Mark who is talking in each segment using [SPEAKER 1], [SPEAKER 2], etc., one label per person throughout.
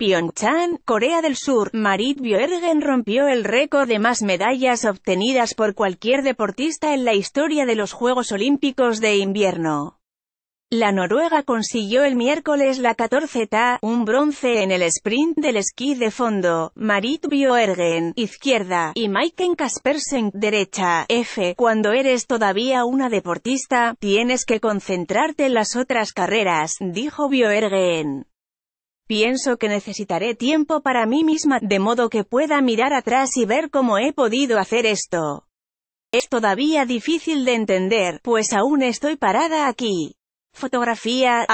[SPEAKER 1] Pyeongchang, Corea del Sur, Marit Björgen rompió el récord de más medallas obtenidas por cualquier deportista en la historia de los Juegos Olímpicos de Invierno. La noruega consiguió el miércoles la 14 ta un bronce en el sprint del esquí de fondo, Marit Bjørgen, izquierda, y Maiken Kaspersen, derecha, F. Cuando eres todavía una deportista, tienes que concentrarte en las otras carreras, dijo Bjørgen. Pienso que necesitaré tiempo para mí misma, de modo que pueda mirar atrás y ver cómo he podido hacer esto. Es todavía difícil de entender, pues aún estoy parada aquí. Fotografía,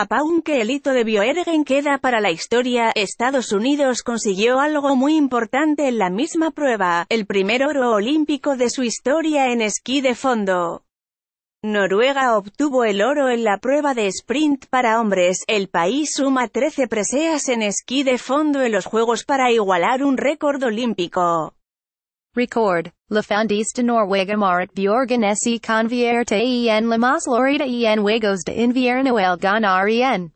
[SPEAKER 1] que el hito de Bioergen queda para la historia, Estados Unidos consiguió algo muy importante en la misma prueba, el primer oro olímpico de su historia en esquí de fondo. Noruega obtuvo el oro en la prueba de sprint para hombres. El país suma 13 preseas en esquí de fondo en los Juegos para igualar un récord olímpico. Record. La de Noruega Marit Bjorgen se convierte en la más lorita en Juegos de Invierno el ganar en.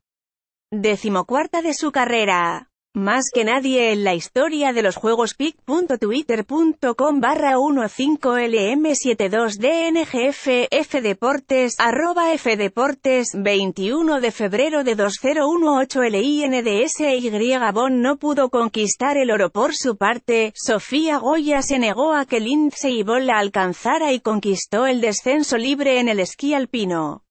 [SPEAKER 1] Decimocuarta de su carrera. Más que nadie en la historia de los juegos pic.twitter.com barra 15LM72DNGF deportes arroba Fdeportes 21 de febrero de 2018 y Bon no pudo conquistar el oro por su parte, Sofía Goya se negó a que Lindsey Bon la alcanzara y conquistó el descenso libre en el esquí alpino.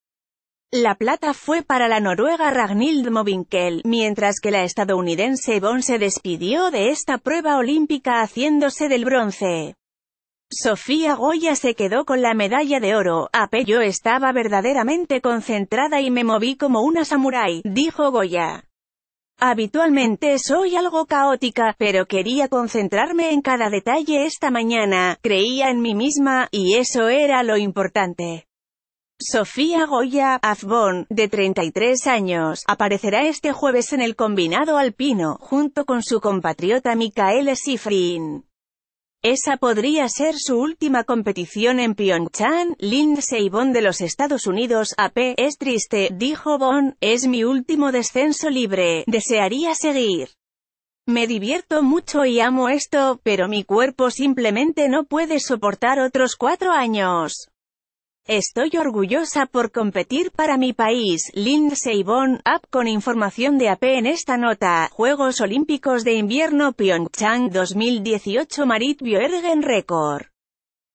[SPEAKER 1] La plata fue para la noruega Ragnhild Movinkel, mientras que la estadounidense Yvonne se despidió de esta prueba olímpica haciéndose del bronce. Sofía Goya se quedó con la medalla de oro, Apello estaba verdaderamente concentrada y me moví como una samurái, dijo Goya. Habitualmente soy algo caótica, pero quería concentrarme en cada detalle esta mañana, creía en mí misma, y eso era lo importante. Sofía Goya Afbon, de 33 años, aparecerá este jueves en el combinado alpino, junto con su compatriota Mikael Sifrin. Esa podría ser su última competición en Pyeongchang, Lindsey Bon de los Estados Unidos, AP, es triste, dijo Bon, es mi último descenso libre, desearía seguir. Me divierto mucho y amo esto, pero mi cuerpo simplemente no puede soportar otros cuatro años. Estoy orgullosa por competir para mi país. Lin Seibon, app con información de AP en esta nota. Juegos Olímpicos de Invierno Pyeongchang 2018 Marit Bioergen Record.